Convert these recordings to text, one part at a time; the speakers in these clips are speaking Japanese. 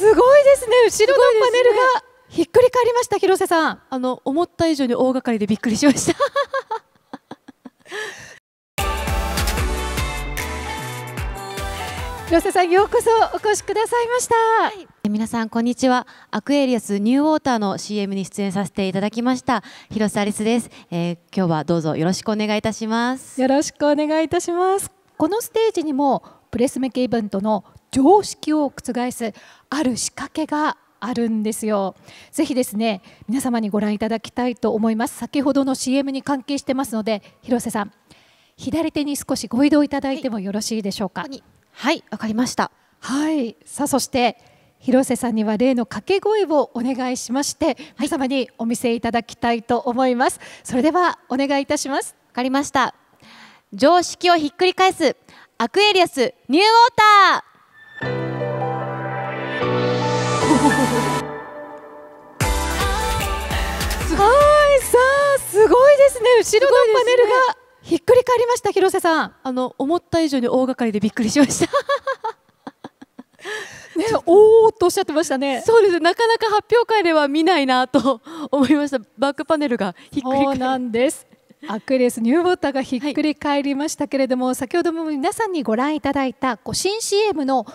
すごいですね後ろのパネルが、ね、ひっくり返りました広瀬さんあの思った以上に大掛かりでびっくりしました 広瀬さんようこそお越しくださいました、はい、皆さんこんにちはアクエリアスニューウォーターの CM に出演させていただきました広瀬アリスです、えー、今日はどうぞよろしくお願いいたしますよろしくお願いいたしますこのステージにもプレスメケイベントの常識を覆すある仕掛けがあるんですよぜひですね皆様にご覧いただきたいと思います先ほどの CM に関係してますので広瀬さん左手に少しご移動いただいてもよろしいでしょうかはいわ、かりましたはいさあそして広瀬さんには例の掛け声をお願いしまして皆様にお見せいただきたいと思いますそれではお願いいたしますわかりました常識をひっくり返すアクエリアスニューウォーター はいさあすごいですね後ろのパネルが、ね、ひっくり返りました広瀬さんあの思った以上に大掛かりでびっくりしました ね、おーとおっしゃってましたね。そうです。なかなか発表会では見ないなと思いました。バックパネルがひっくり返る。なんです。アクレスニューウォーターがひっくり返りましたけれども、はい、先ほども皆さんにご覧いただいた新 CM の空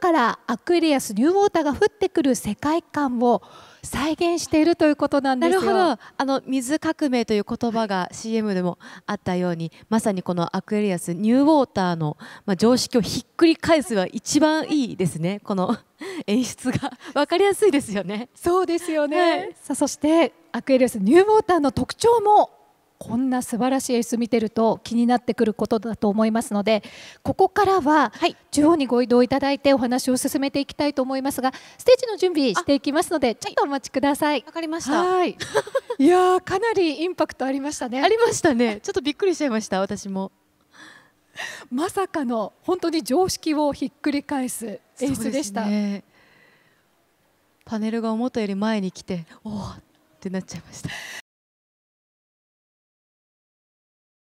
からアクエリアスニューウォーターが降ってくる世界観を再現しているということなんですよなるほどあの水革命という言葉が CM でもあったようにまさにこのアクエリアスニューウォーターの、まあ、常識をひっくり返すは一番いいですねこの 演出が分 かりやすいですよねそうですよね、はい、さあそしてアクエリアスニューウォーターの特徴もこんな素晴らしい椅子見てると気になってくることだと思いますのでここからは中央にご移動いただいてお話を進めていきたいと思いますがステージの準備していきますのでちょっとお待ちください。わかりました。はい。いやかなりインパクトありましたね。ありましたね。ちょっとびっくりしちゃいました私も。まさかの本当に常識をひっくり返す演出でした。ね、パネルが思ったより前に来ておおってなっちゃいました